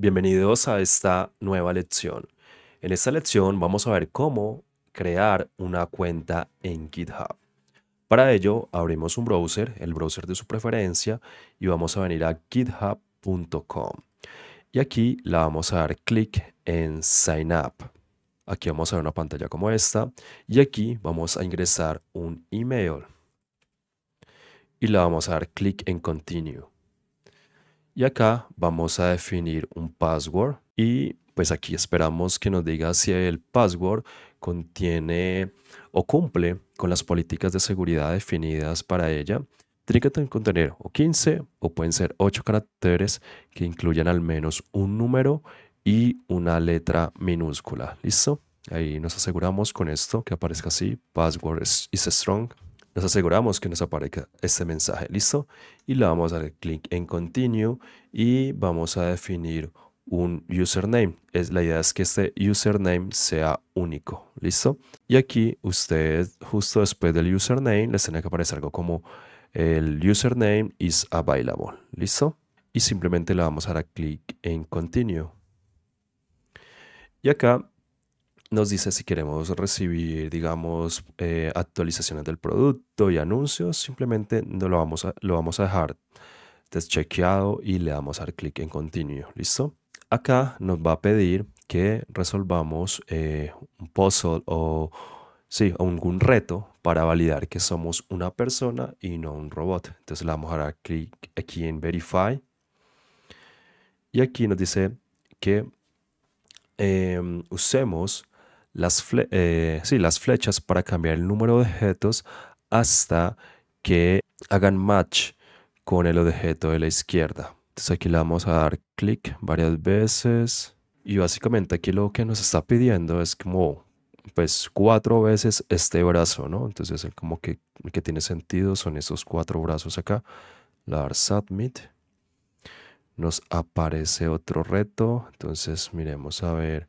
Bienvenidos a esta nueva lección. En esta lección vamos a ver cómo crear una cuenta en GitHub. Para ello abrimos un browser, el browser de su preferencia, y vamos a venir a github.com. Y aquí la vamos a dar clic en Sign Up. Aquí vamos a ver una pantalla como esta y aquí vamos a ingresar un email. Y le vamos a dar clic en Continue. Y acá vamos a definir un password y pues aquí esperamos que nos diga si el password contiene o cumple con las políticas de seguridad definidas para ella. Tiene que contener o 15 o pueden ser 8 caracteres que incluyan al menos un número y una letra minúscula. ¿Listo? Ahí nos aseguramos con esto que aparezca así, password is strong. Nos aseguramos que nos aparezca este mensaje, ¿listo? Y le vamos a dar clic en Continue y vamos a definir un username. Es, la idea es que este username sea único, ¿listo? Y aquí usted justo después del username les tiene que aparecer algo como el username is available, ¿listo? Y simplemente le vamos a dar clic en Continue. Y acá nos dice si queremos recibir, digamos, eh, actualizaciones del producto y anuncios, simplemente lo, vamos a, lo vamos a dejar deschequeado y le damos al clic en continuo. ¿Listo? Acá nos va a pedir que resolvamos eh, un puzzle o sí, algún reto para validar que somos una persona y no un robot. Entonces le vamos a dar clic aquí en Verify. Y aquí nos dice que em, usemos las, eh, las flechas para cambiar el número de objetos hasta que hagan match con el objeto de la izquierda. Entonces aquí le vamos a dar clic varias veces y básicamente aquí lo que nos está pidiendo es como pues cuatro veces este brazo, ¿no? Entonces el como que, tiene sentido son esos cuatro brazos acá. Le dar submit. Nos aparece otro reto. Entonces miremos a ver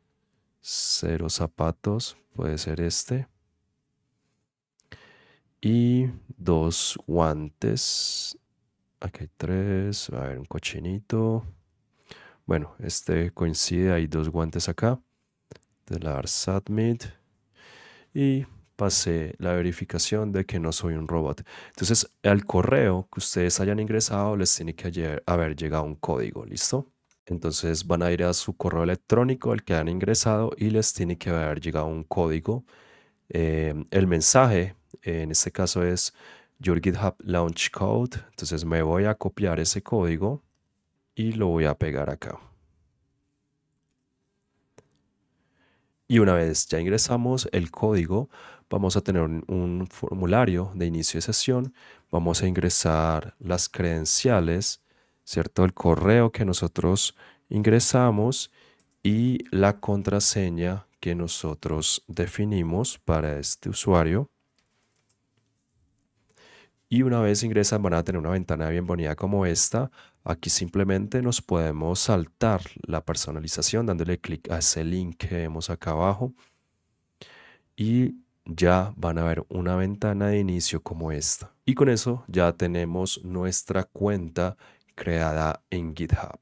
cero zapatos, puede ser este. Y dos guantes. Aquí hay tres. A ver, un cochinito. Bueno, este coincide. Hay dos guantes acá. De la Submit. Y pasé la verificación de que no soy un robot. Entonces, al correo que ustedes hayan ingresado, les tiene que haber llegado un código. ¿Listo? Entonces van a ir a su correo electrónico al que han ingresado y les tiene que haber llegado un código. Eh, el mensaje, en este caso es your GitHub Launch Code. Entonces me voy a copiar ese código y lo voy a pegar acá. Y una vez ya ingresamos el código, vamos a tener un formulario de inicio de sesión. Vamos a ingresar las credenciales ¿cierto? El correo que nosotros ingresamos y la contraseña que nosotros definimos para este usuario. Y una vez ingresan van a tener una ventana bien bonita como esta. Aquí simplemente nos podemos saltar la personalización dándole clic a ese link que vemos acá abajo. Y ya van a ver una ventana de inicio como esta. Y con eso ya tenemos nuestra cuenta creada en GitHub.